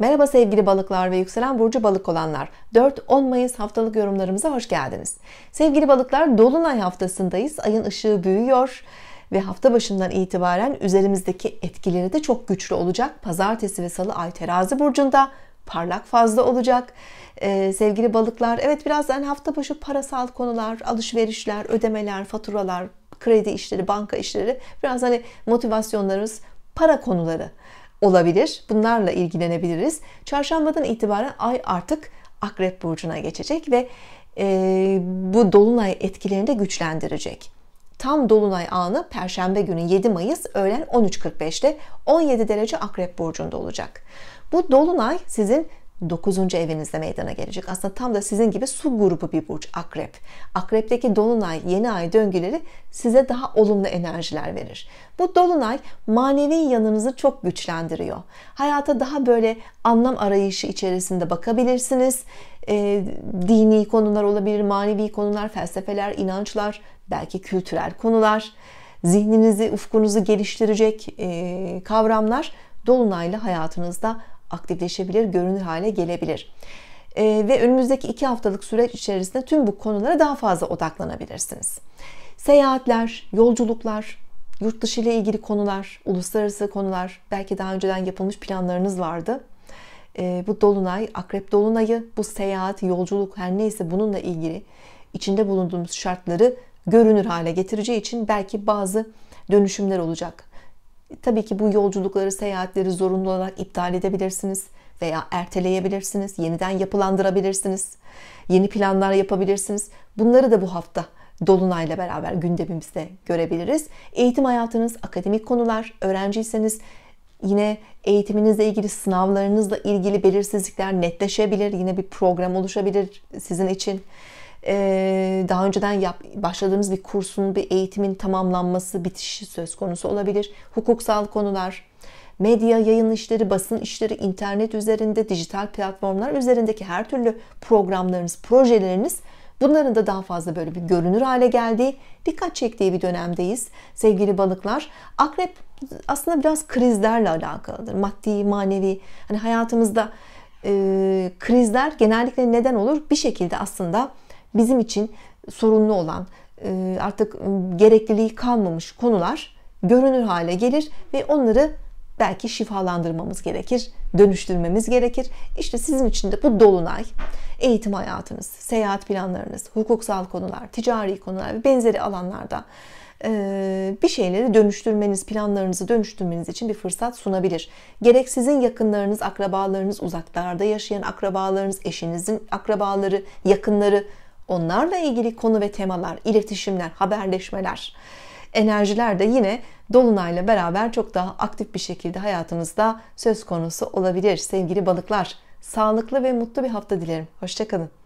Merhaba sevgili balıklar ve yükselen burcu balık olanlar. 4-10 Mayıs haftalık yorumlarımıza hoş geldiniz. Sevgili balıklar dolunay haftasındayız. Ayın ışığı büyüyor ve hafta başından itibaren üzerimizdeki etkileri de çok güçlü olacak. Pazartesi ve salı ay terazi burcunda parlak fazla olacak. Ee, sevgili balıklar evet birazdan hafta başı parasal konular, alışverişler, ödemeler, faturalar, kredi işleri, banka işleri biraz hani motivasyonlarımız para konuları olabilir. Bunlarla ilgilenebiliriz. Çarşambadan itibaren ay artık Akrep Burcu'na geçecek ve e, bu Dolunay etkilerini de güçlendirecek. Tam Dolunay anı Perşembe günü 7 Mayıs öğlen 13.45'te 17 derece Akrep Burcu'nda olacak. Bu Dolunay sizin 9. evinizde meydana gelecek. Aslında tam da sizin gibi su grubu bir burç akrep. Akrepteki dolunay, yeni ay döngüleri size daha olumlu enerjiler verir. Bu dolunay manevi yanınızı çok güçlendiriyor. Hayata daha böyle anlam arayışı içerisinde bakabilirsiniz. E, dini konular olabilir, manevi konular, felsefeler, inançlar, belki kültürel konular, zihninizi, ufkunuzu geliştirecek e, kavramlar dolunayla hayatınızda aktifleşebilir, görünür hale gelebilir. Ee, ve önümüzdeki iki haftalık süreç içerisinde tüm bu konulara daha fazla odaklanabilirsiniz. Seyahatler, yolculuklar, yurt dışı ile ilgili konular, uluslararası konular, belki daha önceden yapılmış planlarınız vardı. Ee, bu dolunay, akrep dolunayı, bu seyahat, yolculuk her neyse bununla ilgili içinde bulunduğumuz şartları görünür hale getireceği için belki bazı dönüşümler olacak. Tabii ki bu yolculukları, seyahatleri zorunlu olarak iptal edebilirsiniz veya erteleyebilirsiniz, yeniden yapılandırabilirsiniz, yeni planlar yapabilirsiniz. Bunları da bu hafta Dolunay'la beraber gündemimizde görebiliriz. Eğitim hayatınız, akademik konular, öğrenciyseniz yine eğitiminizle ilgili sınavlarınızla ilgili belirsizlikler netleşebilir. Yine bir program oluşabilir sizin için. Ee, daha önceden yap, başladığımız bir kursun, bir eğitimin tamamlanması, bitişi söz konusu olabilir. Hukuksal konular, medya, yayın işleri, basın işleri, internet üzerinde, dijital platformlar üzerindeki her türlü programlarınız, projeleriniz bunların da daha fazla böyle bir görünür hale geldiği, dikkat çektiği bir dönemdeyiz sevgili balıklar. Akrep aslında biraz krizlerle alakalıdır. Maddi, manevi, hani hayatımızda e, krizler genellikle neden olur? Bir şekilde aslında bizim için sorunlu olan e, artık ıı, gerekliliği kalmamış konular görünür hale gelir ve onları belki şifalandırmamız gerekir, dönüştürmemiz gerekir. İşte sizin için de bu dolunay eğitim hayatınız, seyahat planlarınız, hukuksal konular, ticari konular ve benzeri alanlarda e, bir şeyleri dönüştürmeniz, planlarınızı dönüştürmeniz için bir fırsat sunabilir. Gerek sizin yakınlarınız, akrabalarınız, uzaklarda yaşayan akrabalarınız, eşinizin akrabaları, yakınları Onlarla ilgili konu ve temalar, iletişimler, haberleşmeler, enerjiler de yine dolunayla beraber çok daha aktif bir şekilde hayatınızda söz konusu olabilir sevgili balıklar. Sağlıklı ve mutlu bir hafta dilerim. Hoşçakalın.